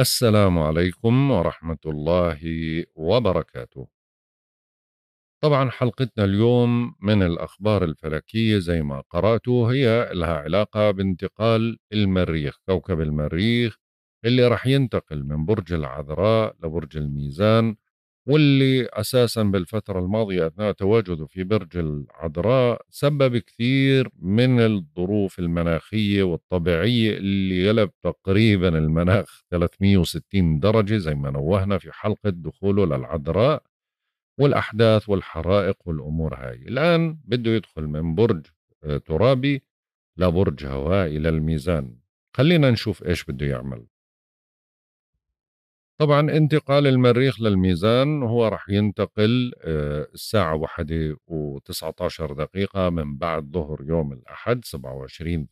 السلام عليكم ورحمة الله وبركاته. طبعا حلقتنا اليوم من الأخبار الفلكية زي ما قرأتوا هي لها علاقة بانتقال المريخ كوكب المريخ اللي راح ينتقل من برج العذراء لبرج الميزان واللي اساسا بالفتره الماضيه اثناء تواجده في برج العذراء سبب كثير من الظروف المناخيه والطبيعيه اللي غلب تقريبا المناخ 360 درجه زي ما نوهنا في حلقه دخوله للعذراء والاحداث والحرائق والامور هاي الان بده يدخل من برج آه، ترابي لبرج هوائي للميزان خلينا نشوف ايش بده يعمل طبعًا انتقال المريخ للميزان هو راح ينتقل آآ آه، الساعة عشر دقيقة من بعد ظهر يوم الأحد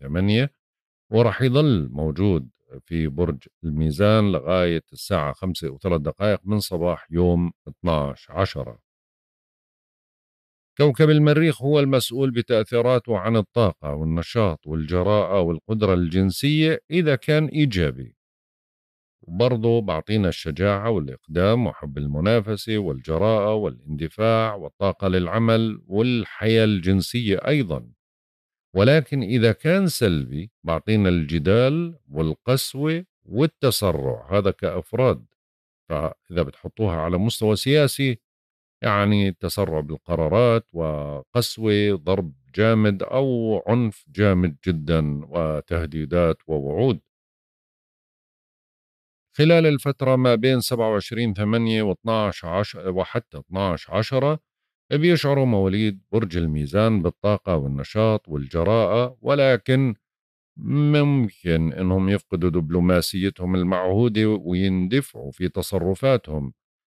ثمانية وراح يظل موجود في برج الميزان لغاية الساعة خمسة وثلاث دقائق من صباح يوم 12 عشرة كوكب المريخ هو المسؤول بتأثيراته عن الطاقة والنشاط والجراءة والقدرة الجنسية إذا كان إيجابي. وبرضه بعطينا الشجاعة والإقدام وحب المنافسة والجراءة والاندفاع والطاقة للعمل والحياة الجنسية أيضا ولكن إذا كان سلبي بعطينا الجدال والقسوة والتسرع هذا كأفراد فإذا بتحطوها على مستوى سياسي يعني تسرع بالقرارات وقسوة ضرب جامد أو عنف جامد جدا وتهديدات ووعود خلال الفترة ما بين 27 8 و 12 10 وحتى 12 10 بيشعروا مواليد برج الميزان بالطاقة والنشاط والجراءة ولكن ممكن انهم يفقدوا دبلوماسيتهم المعهودة ويندفعوا في تصرفاتهم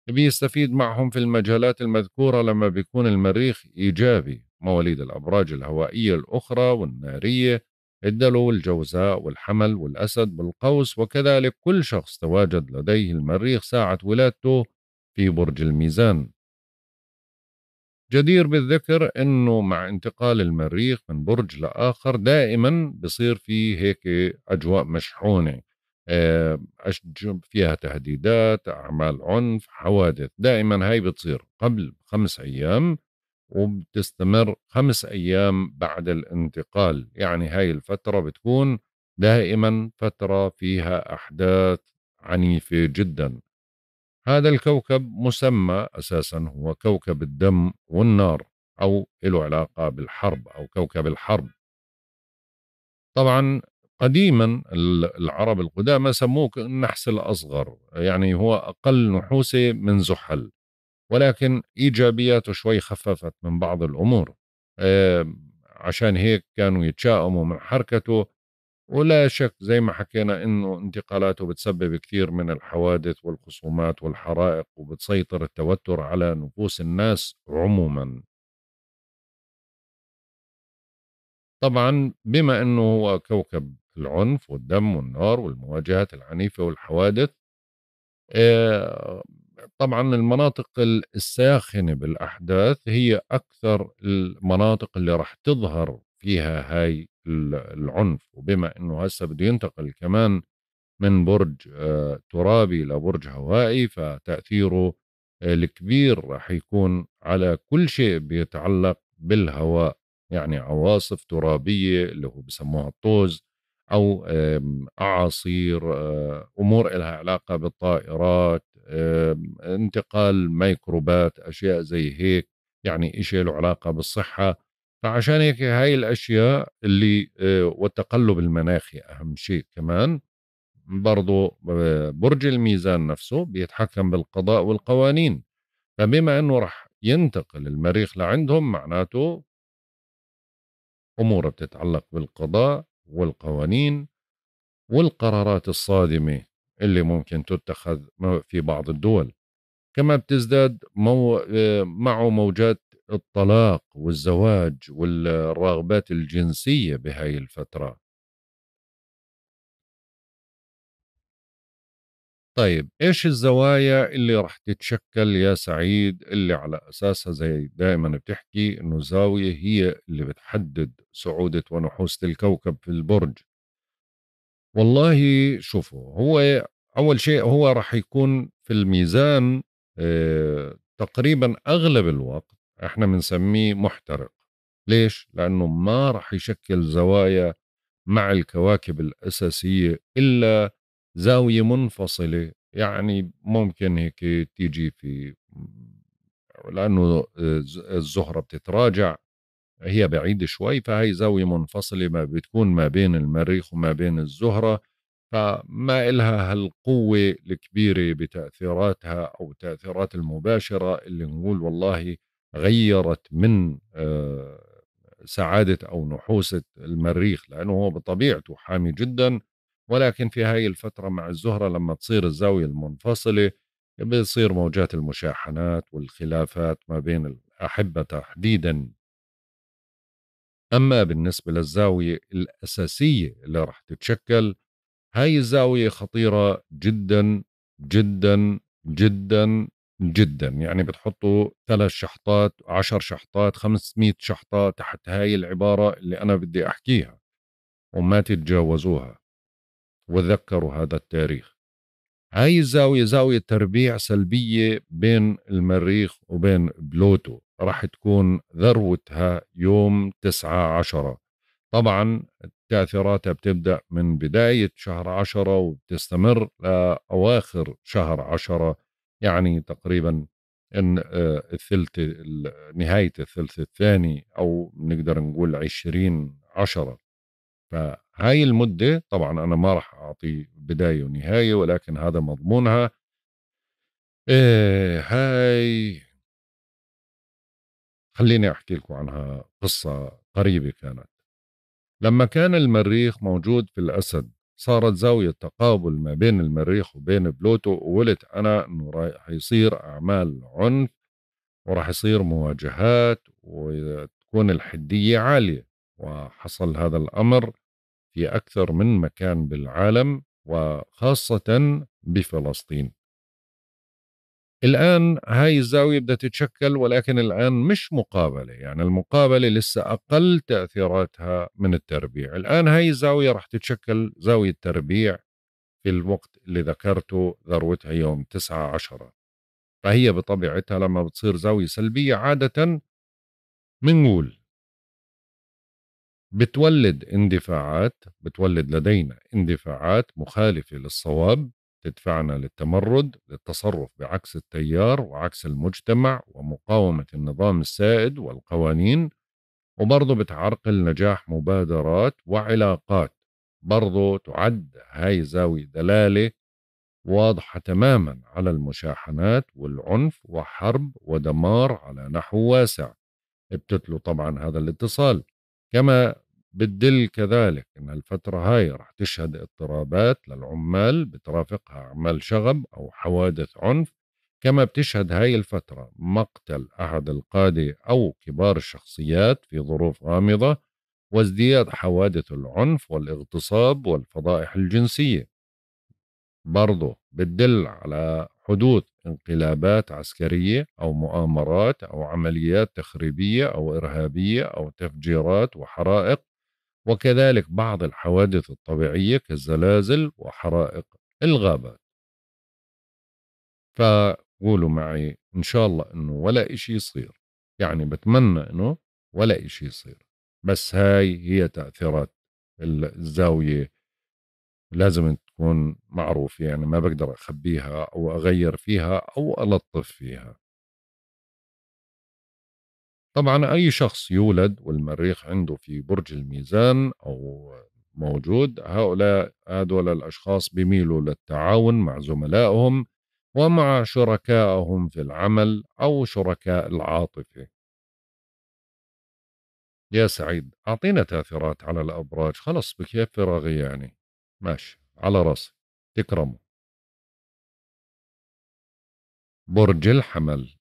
بيستفيد معهم في المجالات المذكورة لما بيكون المريخ إيجابي مواليد الأبراج الهوائية الأخرى والنارية الدلو والجوزاء والحمل والأسد والقوس وكذلك كل شخص تواجد لديه المريخ ساعة ولادته في برج الميزان جدير بالذكر أنه مع انتقال المريخ من برج لآخر دائما بصير في هيك أجواء مشحونة آه، فيها تهديدات أعمال عنف حوادث دائما هاي بتصير قبل خمس أيام وبتستمر خمس أيام بعد الانتقال يعني هاي الفترة بتكون دائما فترة فيها أحداث عنيفة جدا هذا الكوكب مسمى أساسا هو كوكب الدم والنار أو له علاقة بالحرب أو كوكب الحرب طبعا قديما العرب القدامى سموه النحس الأصغر يعني هو أقل نحوسة من زحل ولكن ايجابياته شوي خففت من بعض الامور عشان هيك كانوا يتشائموا من حركته ولا شك زي ما حكينا انه انتقالاته بتسبب كثير من الحوادث والخصومات والحرائق وبتسيطر التوتر على نفوس الناس عموما طبعا بما انه هو كوكب العنف والدم والنار والمواجهات العنيفه والحوادث آه، طبعا المناطق الساخنة بالأحداث هي أكثر المناطق اللي راح تظهر فيها هاي العنف وبما أنه هسه بده ينتقل كمان من برج آه، ترابي لبرج هوائي فتأثيره الكبير راح يكون على كل شيء بيتعلق بالهواء يعني عواصف ترابية اللي هو بسموها الطوز أو أعاصير آه، أمور لها علاقة بالطائرات انتقال ميكروبات أشياء زي هيك يعني إشي له علاقة بالصحة فعشان هيك هاي الأشياء اللي آه، والتقلب المناخي أهم شيء كمان برضو آه، برج الميزان نفسه بيتحكم بالقضاء والقوانين فبما أنه رح ينتقل المريخ لعندهم معناته أمور بتتعلق بالقضاء والقوانين والقرارات الصادمة اللي ممكن تتخذ في بعض الدول كما بتزداد مو آه، معه موجات الطلاق والزواج والرغبات الجنسية بهاي الفترة طيب ايش الزوايا اللي رح تتشكل يا سعيد اللي على اساسها زي دائما بتحكي انه الزاويه هي اللي بتحدد صعودة ونحوسه الكوكب في البرج والله شوفوا هو اول شيء هو راح يكون في الميزان آه، تقريبا اغلب الوقت احنا بنسميه محترق ليش لانه ما راح يشكل زوايا مع الكواكب الاساسيه الا زاويه منفصله يعني ممكن هيك تيجي في لانه آه، الزهره بتتراجع هي بعيدة شوي فهي زاوية منفصلة ما بتكون ما بين المريخ وما بين الزهرة فما إلها هالقوة الكبيرة بتأثيراتها أو التأثيرات المباشرة اللي نقول والله غيرت من آه، سعادة أو نحوسة المريخ لأنه هو بطبيعته حامي جدا ولكن في هاي الفترة مع الزهرة لما تصير الزاوية المنفصلة بيصير موجات المشاحنات والخلافات ما بين الأحبة تحديدا أما بالنسبة للزاوية الأساسية اللي رح تتشكل هاي الزاوية خطيرة جدا جدا جدا جدا يعني بتحطوا ثلاث شحطات عشر شحطات خمسمية شحطة تحت هاي العبارة اللي أنا بدي أحكيها وما تتجاوزوها وذكروا هذا التاريخ هاي الزاوية زاوية تربيع سلبية بين المريخ وبين بلوتو راح تكون ذروتها يوم تسعة عشرة طبعا تأثيراتها بتبدأ من بداية شهر عشرة وبتستمر لأواخر شهر عشرة يعني تقريبا ان آه، الثلث نهاية الثلث الثاني أو نقدر نقول عشرين عشرة فهاي المدة طبعا أنا ما راح أعطي بداية ونهاية ولكن هذا مضمونها إيه هاي خليني أحكي لكم عنها قصة قريبة كانت لما كان المريخ موجود في الأسد صارت زاوية تقابل ما بين المريخ وبين بلوتو وقلت أنا أنه راح يصير أعمال عنف وراح يصير مواجهات وتكون الحدية عالية وحصل هذا الأمر في أكثر من مكان بالعالم وخاصة بفلسطين الآن هاي الزاوية بدها تتشكل ولكن الآن مش مقابلة يعني المقابلة لسه أقل تأثيراتها من التربيع الآن هاي الزاوية رح تتشكل زاوية تربيع في الوقت اللي ذكرته ذروتها يوم 9 10 فهي بطبيعتها لما بتصير زاوية سلبية عادة منقول بتولد اندفاعات بتولد لدينا اندفاعات مخالفة للصواب تدفعنا للتمرد للتصرف بعكس التيار وعكس المجتمع ومقاومة النظام السائد والقوانين وبرضه بتعرقل نجاح مبادرات وعلاقات برضه تعد هاي زاوية دلالة واضحة تماما على المشاحنات والعنف وحرب ودمار على نحو واسع بتتلو طبعا هذا الاتصال كما بتدل كذلك أن الفترة هاي رح تشهد اضطرابات للعمال بترافقها أعمال شغب أو حوادث عنف كما بتشهد هاي الفترة مقتل أحد القادة أو كبار الشخصيات في ظروف غامضة وازدياد حوادث العنف والاغتصاب والفضائح الجنسية برضو بتدل على حدوث انقلابات عسكريه او مؤامرات او عمليات تخريبيه او ارهابيه او تفجيرات وحرائق وكذلك بعض الحوادث الطبيعيه كالزلازل وحرائق الغابات. فقولوا معي ان شاء الله انه ولا اشي يصير يعني بتمنى انه ولا اشي يصير بس هاي هي تاثيرات الزاويه لازم تكون معروف يعني ما بقدر اخبيها او اغير فيها او الطف فيها طبعا اي شخص يولد والمريخ عنده في برج الميزان او موجود هؤلاء هذول الاشخاص بيميلوا للتعاون مع زملائهم ومع شركائهم في العمل او شركاء العاطفه يا سعيد أعطينا تأثيرات على الأبراج خلص بكيف فراغي يعني ماشي على راسي تكرمه برج الحمل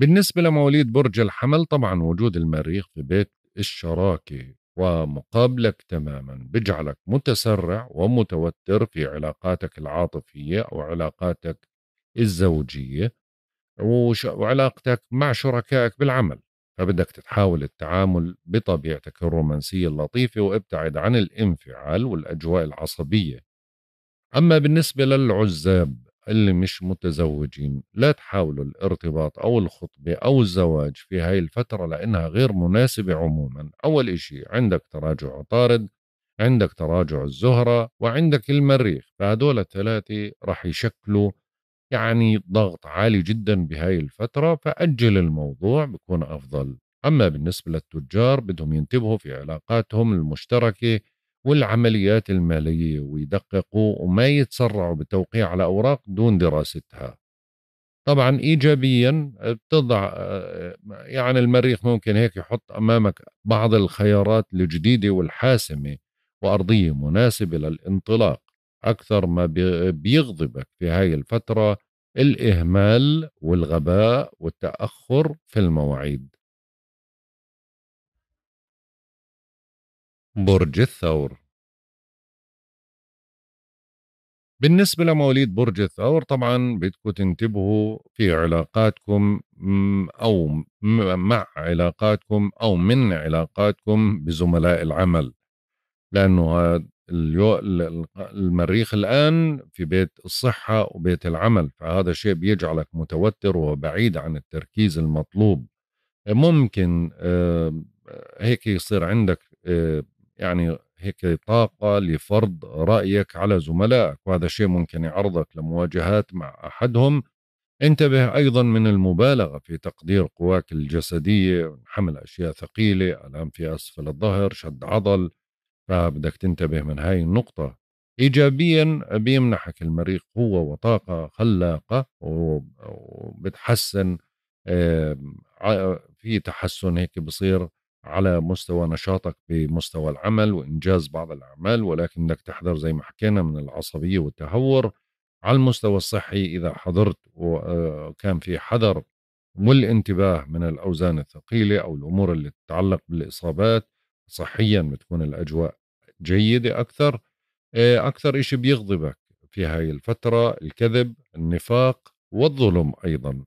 بالنسبة لمواليد برج الحمل طبعا وجود المريخ في بيت الشراكة ومقابلك تماما بجعلك متسرع ومتوتر في علاقاتك العاطفية أو علاقاتك الزوجية وعلاقتك مع شركائك بالعمل فبدك تتحاول التعامل بطبيعتك الرومانسية اللطيفة وابتعد عن الانفعال والأجواء العصبية أما بالنسبة للعزاب اللي مش متزوجين لا تحاولوا الارتباط أو الخطبة أو الزواج في هاي الفترة لأنها غير مناسبة عموما أول إشي عندك تراجع طارد عندك تراجع الزهرة وعندك المريخ فهدول الثلاثة رح يشكلوا يعني ضغط عالي جدا بهاي الفترة فأجل الموضوع بكون أفضل أما بالنسبة للتجار بدهم ينتبهوا في علاقاتهم المشتركة والعمليات المالية ويدققوا وما يتسرعوا بالتوقيع على أوراق دون دراستها طبعا إيجابيا آه، بتضع آه، آه، يعني المريخ ممكن هيك يحط أمامك بعض الخيارات الجديدة والحاسمة وأرضية مناسبة للانطلاق أكثر ما بيغضبك في هاي الفترة الإهمال والغباء والتأخر في المواعيد برج الثور بالنسبة لمواليد برج الثور طبعا بدكم تنتبهوا في علاقاتكم أو مع علاقاتكم أو من علاقاتكم بزملاء العمل لأنه اليو... المريخ الآن في بيت الصحة وبيت العمل فهذا شيء بيجعلك متوتر وبعيد عن التركيز المطلوب ممكن هيك يصير عندك آه، يعني هيك طاقة لفرض رأيك على زملائك وهذا الشيء ممكن يعرضك لمواجهات مع أحدهم انتبه أيضا من المبالغة في تقدير قواك الجسدية حمل أشياء ثقيلة ألام في أسفل الظهر شد عضل فبدك تنتبه من هاي النقطة إيجابيا بيمنحك المريخ قوة وطاقة خلاقة وبتحسن في تحسن هيك بصير على مستوى نشاطك بمستوى العمل وإنجاز بعض الأعمال ولكن بدك تحذر زي ما حكينا من العصبية والتهور على المستوى الصحي إذا حضرت وكان آه، في حذر والانتباه من الأوزان الثقيلة أو الأمور اللي تتعلق بالإصابات صحيا بتكون الاجواء جيده اكثر آه، اكثر شيء بيغضبك في هاي الفتره الكذب النفاق والظلم ايضا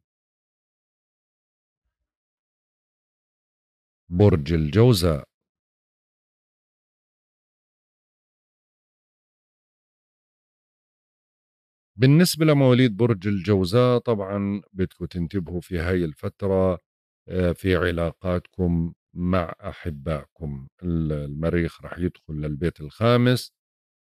برج الجوزاء بالنسبة لمواليد برج الجوزاء طبعا بدكم تنتبهوا في هاي الفترة آه، في علاقاتكم مع أحبائكم المريخ رح يدخل للبيت الخامس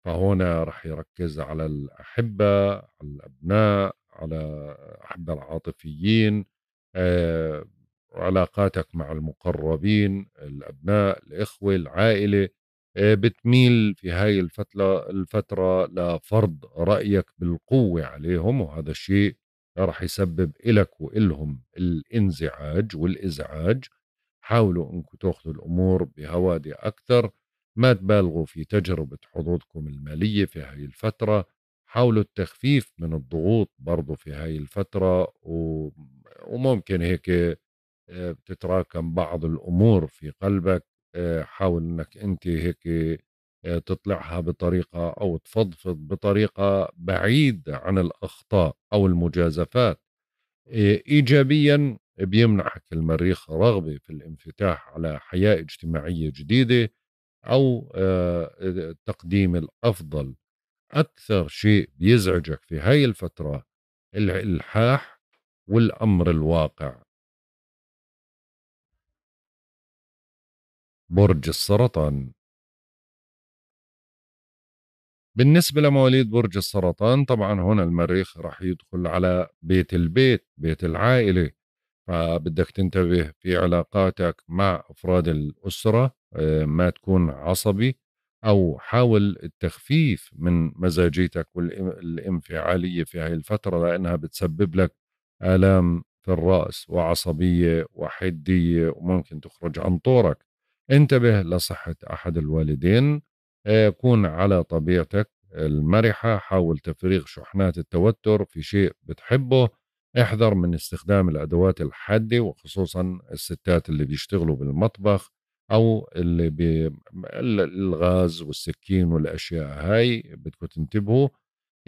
فهنا رح يركز على الأحبة على الأبناء على أحبة العاطفيين آه، علاقاتك مع المقربين الأبناء الإخوة العائلة آه، بتميل في هاي الفترة, الفترة لفرض رأيك بالقوة عليهم وهذا الشيء رح يسبب إلك وإلهم الانزعاج والإزعاج حاولوا انكم تاخذوا الامور بهوادي اكثر ما تبالغوا في تجربة حظوظكم المالية في هاي الفترة حاولوا التخفيف من الضغوط برضو في هاي الفترة و... وممكن هيك بتتراكم آه، بعض الأمور في قلبك آه، حاول أنك أنت هيك آه، تطلعها بطريقة أو تفضفض بطريقة بعيد عن الأخطاء أو المجازفات إيجابيا بيمنحك المريخ رغبة في الانفتاح على حياة اجتماعية جديدة أو آه، تقديم الأفضل أكثر شيء بيزعجك في هاي الفترة الإلحاح والأمر الواقع برج السرطان بالنسبة لمواليد برج السرطان طبعا هنا المريخ راح يدخل على بيت البيت بيت العائلة فبدك تنتبه في علاقاتك مع أفراد الأسرة آه، ما تكون عصبي أو حاول التخفيف من مزاجيتك والانفعالية في هاي الفترة لأنها بتسبب لك آلام في الرأس وعصبية وحدية وممكن تخرج عن طورك انتبه لصحة أحد الوالدين آه، كون على طبيعتك المرحة حاول تفريغ شحنات التوتر في شيء بتحبه احذر من استخدام الأدوات الحادة وخصوصا الستات اللي بيشتغلوا بالمطبخ أو اللي بي... الغاز والسكين والأشياء هاي بدكم تنتبهوا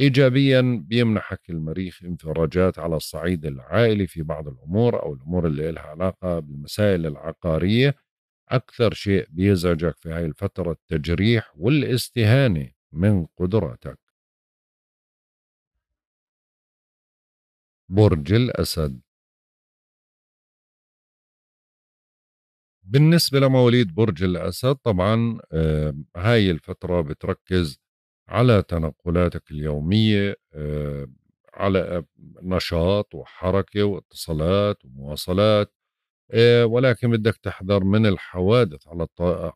ايجابيا بيمنحك المريخ انفراجات على الصعيد العائلي في بعض الامور او الامور اللي لها علاقه بالمسائل العقاريه اكثر شيء بيزعجك في هاي الفتره التجريح والاستهانه من قدراتك برج الأسد بالنسبة لمواليد برج الأسد طبعا آه، هاي الفترة بتركز على تنقلاتك اليومية آه، على نشاط وحركة واتصالات ومواصلات آه، ولكن بدك تحذر من الحوادث على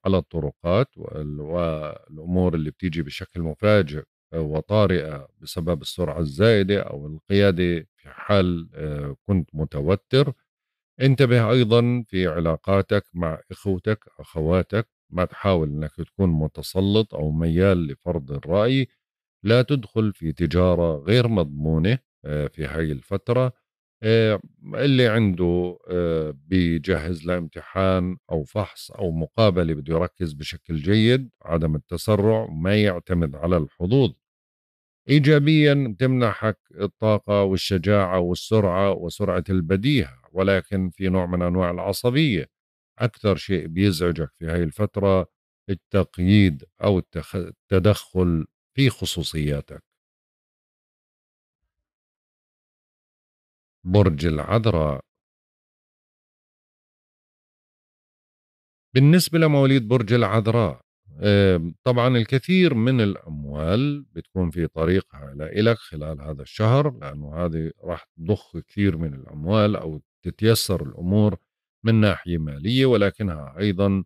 على الطرقات والأمور اللي بتيجي بشكل مفاجئ وطارئة بسبب السرعة الزائدة أو القيادة في حال آه، كنت متوتر انتبه أيضا في علاقاتك مع إخوتك أخواتك ما تحاول أنك تكون متسلط أو ميال لفرض الرأي لا تدخل في تجارة غير مضمونة آه، في هاي الفترة آه، اللي عنده بيجهز لامتحان أو فحص أو مقابلة بده يركز بشكل جيد عدم التسرع ما يعتمد على الحظوظ ايجابيا تمنحك الطاقه والشجاعه والسرعه وسرعه البديهه ولكن في نوع من انواع العصبيه اكثر شيء بيزعجك في هاي الفتره التقييد او التدخل في خصوصياتك برج العذراء بالنسبة لمواليد برج العذراء طبعا الكثير من الاموال بتكون في طريقها لك خلال هذا الشهر لانه هذه راح تضخ كثير من الاموال او تتيسر الامور من ناحيه ماليه ولكنها ايضا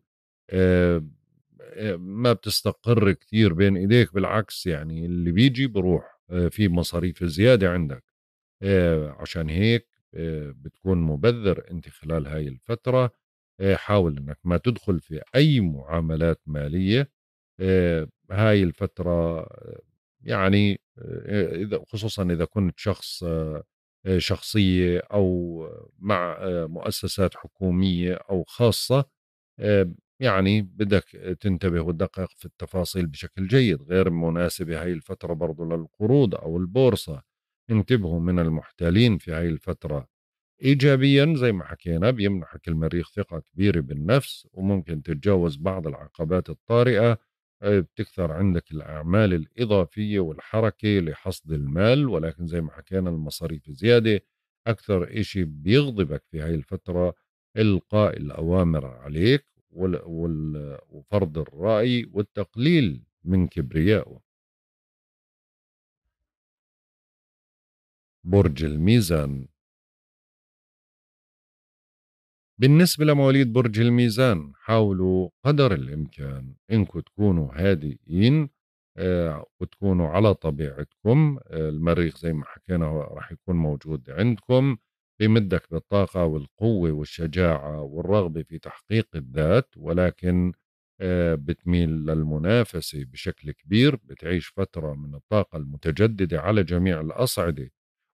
ما بتستقر كثير بين ايديك بالعكس يعني اللي بيجي بروح آه، في مصاريف زياده عندك آه، عشان هيك آه، بتكون مبذر انت خلال هاي الفتره حاول انك ما تدخل في اي معاملات ماليه هاي الفتره يعني اذا خصوصا اذا كنت شخص شخصيه او مع مؤسسات حكوميه او خاصه يعني بدك تنتبه وتدقق في التفاصيل بشكل جيد غير مناسبة هاي الفترة برضو للقروض أو البورصة انتبهوا من المحتالين في هاي الفترة ايجابيا زي ما حكينا بيمنحك المريخ ثقه كبيره بالنفس وممكن تتجاوز بعض العقبات الطارئه آه، بتكثر عندك الاعمال الاضافيه والحركه لحصد المال ولكن زي ما حكينا المصاريف زياده اكثر إشي بيغضبك في هاي الفتره القاء الاوامر عليك وفرض الراي والتقليل من كبريائه برج الميزان بالنسبة لمواليد برج الميزان حاولوا قدر الإمكان إنكم تكونوا هادئين آه وتكونوا على طبيعتكم آه المريخ زي ما حكينا راح يكون موجود عندكم بمدك بالطاقة والقوة والشجاعة والرغبة في تحقيق الذات ولكن آه بتميل للمنافسة بشكل كبير بتعيش فترة من الطاقة المتجددة على جميع الأصعدة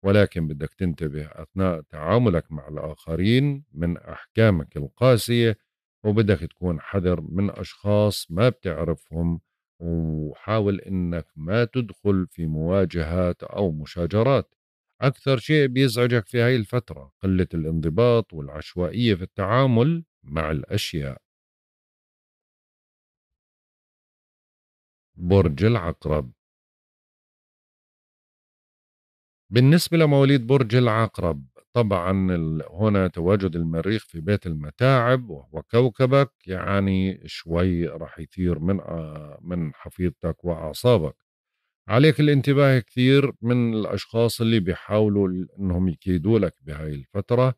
ولكن بدك تنتبه أثناء تعاملك مع الآخرين من أحكامك القاسية وبدك تكون حذر من أشخاص ما بتعرفهم وحاول إنك ما تدخل في مواجهات أو مشاجرات أكثر شيء بيزعجك في هاي الفترة قلة الانضباط والعشوائية في التعامل مع الأشياء برج العقرب بالنسبة لمواليد برج العقرب طبعا هنا تواجد المريخ في بيت المتاعب وهو كوكبك يعني شوي راح يثير من من حفيظتك واعصابك عليك الانتباه كثير من الاشخاص اللي بيحاولوا انهم يكيدوا لك بهاي الفتره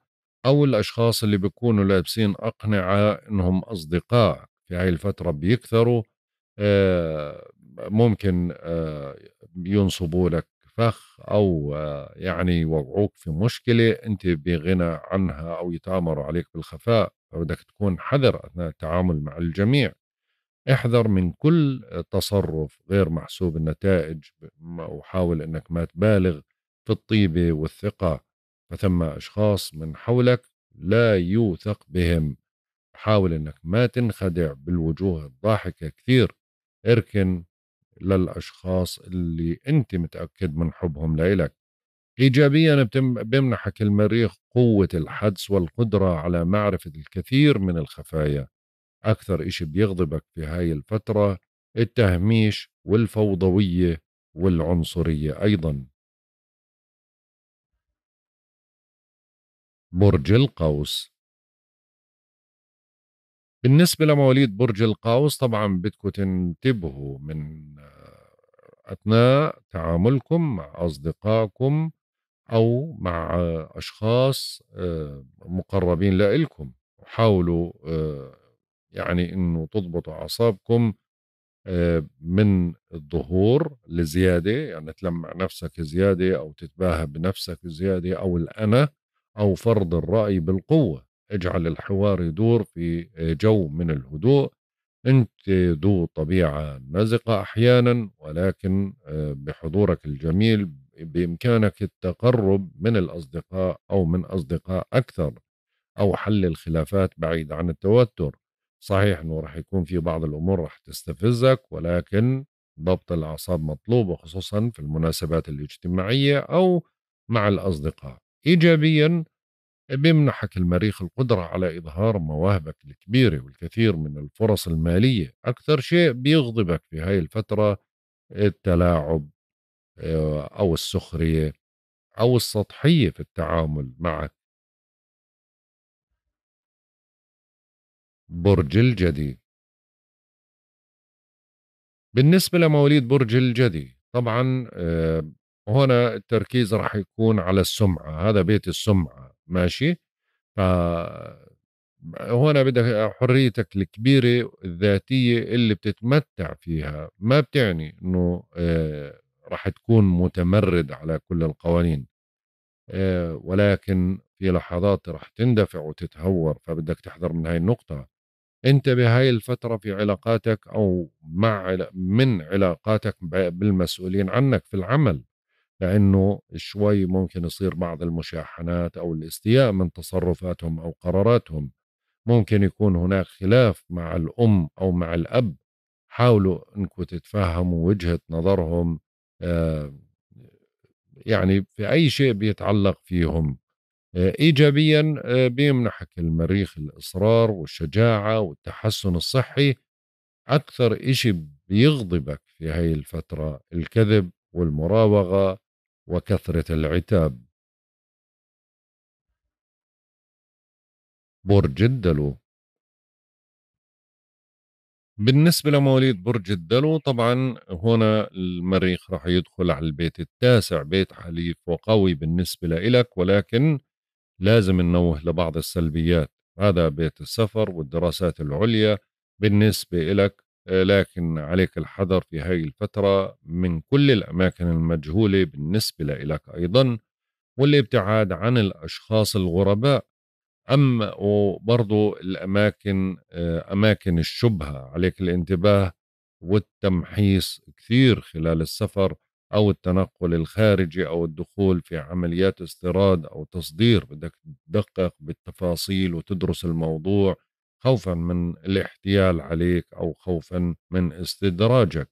او الاشخاص اللي بيكونوا لابسين اقنعه انهم اصدقاء في هاي الفتره بيكثروا آه، ممكن آه، ينصبوا لك فخ او يعني يوقعوك في مشكله انت بغنى عنها او يتامروا عليك بالخفاء فبدك تكون حذر اثناء التعامل مع الجميع احذر من كل تصرف غير محسوب النتائج وحاول انك ما تبالغ في الطيبه والثقه فثم اشخاص من حولك لا يوثق بهم حاول انك ما تنخدع بالوجوه الضاحكه كثير اركن للأشخاص اللي أنت متأكد من حبهم لإلك إيجابيا بمنحك المريخ قوة الحدس والقدرة على معرفة الكثير من الخفايا أكثر إشي بيغضبك في هاي الفترة التهميش والفوضوية والعنصرية أيضا برج القوس بالنسبة لمواليد برج القوس طبعا بدكم تنتبهوا من آه، أثناء تعاملكم مع أصدقائكم أو مع أشخاص آه، مقربين لإلكم حاولوا آه، يعني أنه تضبطوا أعصابكم من الظهور لزيادة يعني تلمع نفسك زيادة أو تتباهى بنفسك زيادة أو الأنا أو فرض الرأي بالقوة اجعل الحوار يدور في جو من الهدوء أنت ذو طبيعة نزقة أحيانا ولكن آه، بحضورك الجميل بإمكانك التقرب من الأصدقاء أو من أصدقاء أكثر أو حل الخلافات بعيد عن التوتر صحيح أنه راح يكون في بعض الأمور راح تستفزك ولكن ضبط الأعصاب مطلوب وخصوصا في المناسبات الاجتماعية أو مع الأصدقاء إيجابيا بيمنحك المريخ القدرة على إظهار مواهبك الكبيرة والكثير من الفرص المالية أكثر شيء بيغضبك في هاي الفترة التلاعب آه، أو السخرية أو السطحية في التعامل معك برج الجدي بالنسبة لمواليد برج الجدي طبعا آه، هنا التركيز راح يكون على السمعة هذا بيت السمعة ماشي ف هون بدك حريتك الكبيرة الذاتية اللي بتتمتع فيها ما بتعني انه راح آه، رح تكون متمرد على كل القوانين آه، ولكن في لحظات رح تندفع وتتهور فبدك تحذر من هاي النقطة انت بهاي الفترة في علاقاتك او مع من علاقاتك بالمسؤولين عنك في العمل لأنه شوي ممكن يصير بعض المشاحنات أو الاستياء من تصرفاتهم أو قراراتهم ممكن يكون هناك خلاف مع الأم أو مع الأب حاولوا أنكم تتفهموا وجهة نظرهم آه، يعني في أي شيء بيتعلق فيهم آه، إيجابيا آه، بيمنحك المريخ الإصرار والشجاعة والتحسن الصحي أكثر إشي بيغضبك في هاي الفترة الكذب والمراوغة وكثرة العتاب برج الدلو بالنسبة لمواليد برج الدلو طبعا هنا المريخ راح يدخل على البيت التاسع بيت حليف وقوي بالنسبة لإلك ولكن لازم ننوه لبعض السلبيات هذا بيت السفر والدراسات العليا بالنسبة إلك آه، لكن عليك الحذر في هذه الفترة من كل الأماكن المجهولة بالنسبة لك أيضا والابتعاد عن الأشخاص الغرباء أما وبرضو الأماكن آه، أماكن الشبهة عليك الانتباه والتمحيص كثير خلال السفر أو التنقل الخارجي أو الدخول في عمليات استيراد أو تصدير بدك تدقق بالتفاصيل وتدرس الموضوع خوفا من الاحتيال عليك او خوفا من استدراجك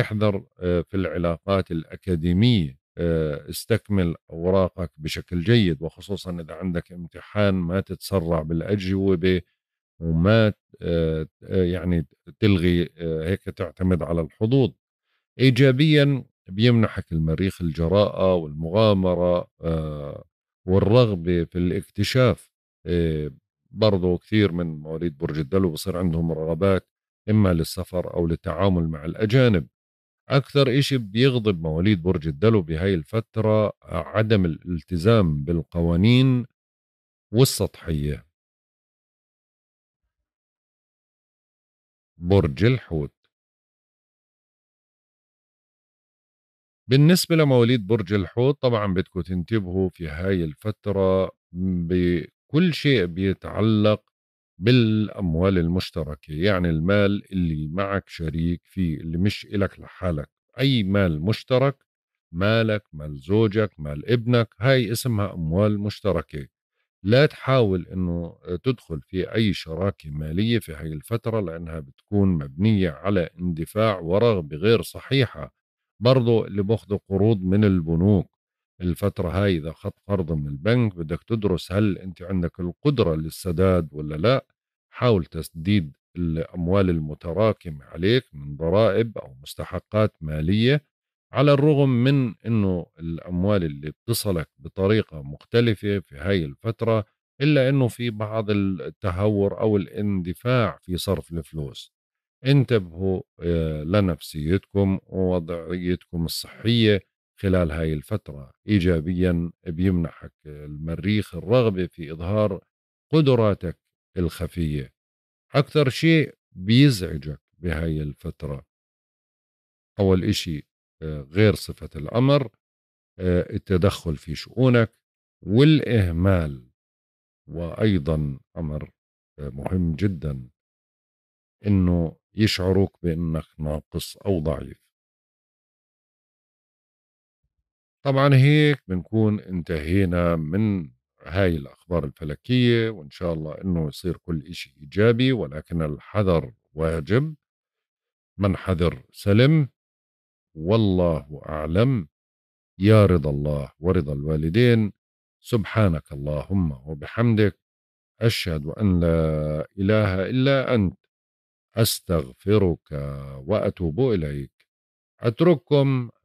احذر آه، في العلاقات الاكاديميه آه، استكمل اوراقك بشكل جيد وخصوصا اذا عندك امتحان ما تتسرع بالاجوبه وما آه، يعني تلغي هيك تعتمد على الحظوظ ايجابيا بيمنحك المريخ الجراءه والمغامره والرغبه في الاكتشاف برضه كثير من مواليد برج الدلو بصير عندهم رغبات إما للسفر أو للتعامل مع الأجانب أكثر إشي بيغضب مواليد برج الدلو بهاي الفترة عدم الالتزام بالقوانين والسطحية برج الحوت بالنسبة لمواليد برج الحوت طبعا بدكم تنتبهوا في هاي الفترة كل شيء بيتعلق بالأموال المشتركة يعني المال اللي معك شريك فيه اللي مش إلك لحالك أي مال مشترك مالك مال زوجك مال ابنك هاي اسمها أموال مشتركة لا تحاول أنه تدخل في أي شراكة مالية في هاي الفترة لأنها بتكون مبنية على اندفاع ورغبة غير صحيحة برضو اللي باخذوا قروض من البنوك الفترة هاي إذا أخذت قرض من البنك بدك تدرس هل أنت عندك القدرة للسداد ولا لا حاول تسديد الأموال المتراكمة عليك من ضرائب أو مستحقات مالية على الرغم من أنه الأموال اللي بتصلك بطريقة مختلفة في هاي الفترة إلا أنه في بعض التهور أو الاندفاع في صرف الفلوس انتبهوا آه، لنفسيتكم ووضعيتكم الصحية خلال هاي الفترة إيجابيا بيمنحك المريخ الرغبة في إظهار قدراتك الخفية أكثر شيء بيزعجك بهاي الفترة أول إشي آه، غير صفة الأمر آه، التدخل في شؤونك والإهمال وأيضا أمر آه، مهم جدا أنه يشعرك بأنك ناقص أو ضعيف طبعا هيك بنكون انتهينا من هاي الأخبار الفلكية وإن شاء الله أنه يصير كل إشي إيجابي ولكن الحذر واجب من حذر سلم والله أعلم يا رضا الله ورضا الوالدين سبحانك اللهم وبحمدك أشهد أن لا إله إلا أنت أستغفرك وأتوب إليك أترككم